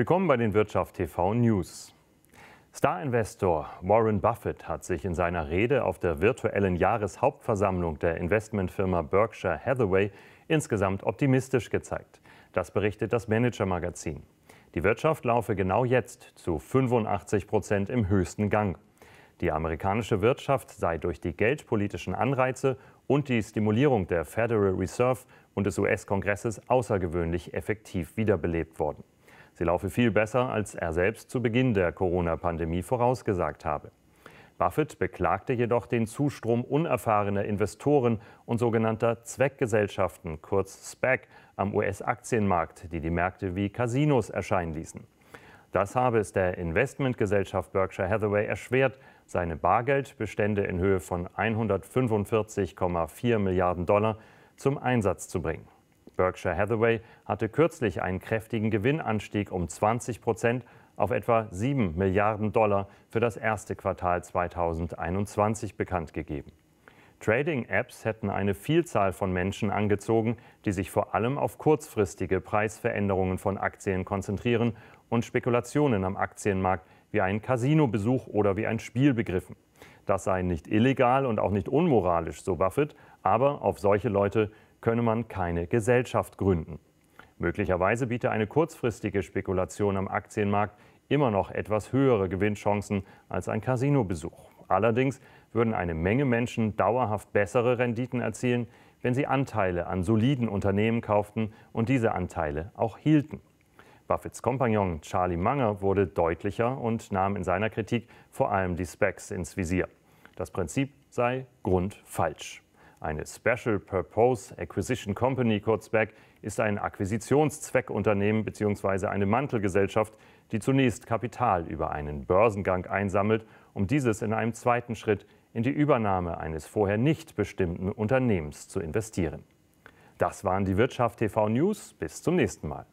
Willkommen bei den Wirtschaft TV News. Star-Investor Warren Buffett hat sich in seiner Rede auf der virtuellen Jahreshauptversammlung der Investmentfirma Berkshire Hathaway insgesamt optimistisch gezeigt. Das berichtet das Manager-Magazin. Die Wirtschaft laufe genau jetzt zu 85 Prozent im höchsten Gang. Die amerikanische Wirtschaft sei durch die geldpolitischen Anreize und die Stimulierung der Federal Reserve und des US-Kongresses außergewöhnlich effektiv wiederbelebt worden. Sie laufe viel besser, als er selbst zu Beginn der Corona-Pandemie vorausgesagt habe. Buffett beklagte jedoch den Zustrom unerfahrener Investoren und sogenannter Zweckgesellschaften, kurz SPAC, am US-Aktienmarkt, die die Märkte wie Casinos erscheinen ließen. Das habe es der Investmentgesellschaft Berkshire Hathaway erschwert, seine Bargeldbestände in Höhe von 145,4 Milliarden Dollar zum Einsatz zu bringen. Berkshire Hathaway hatte kürzlich einen kräftigen Gewinnanstieg um 20 Prozent auf etwa 7 Milliarden Dollar für das erste Quartal 2021 bekannt gegeben. Trading-Apps hätten eine Vielzahl von Menschen angezogen, die sich vor allem auf kurzfristige Preisveränderungen von Aktien konzentrieren und Spekulationen am Aktienmarkt wie einen Casinobesuch oder wie ein Spiel begriffen. Das sei nicht illegal und auch nicht unmoralisch, so Buffett, aber auf solche Leute könne man keine Gesellschaft gründen. Möglicherweise biete eine kurzfristige Spekulation am Aktienmarkt immer noch etwas höhere Gewinnchancen als ein Casinobesuch. Allerdings würden eine Menge Menschen dauerhaft bessere Renditen erzielen, wenn sie Anteile an soliden Unternehmen kauften und diese Anteile auch hielten. Buffets Kompagnon Charlie Manger wurde deutlicher und nahm in seiner Kritik vor allem die Specs ins Visier. Das Prinzip sei grundfalsch. Eine Special Purpose Acquisition Company, kurz SPAC, ist ein Akquisitionszweckunternehmen bzw. eine Mantelgesellschaft, die zunächst Kapital über einen Börsengang einsammelt, um dieses in einem zweiten Schritt in die Übernahme eines vorher nicht bestimmten Unternehmens zu investieren. Das waren die Wirtschaft TV News. Bis zum nächsten Mal.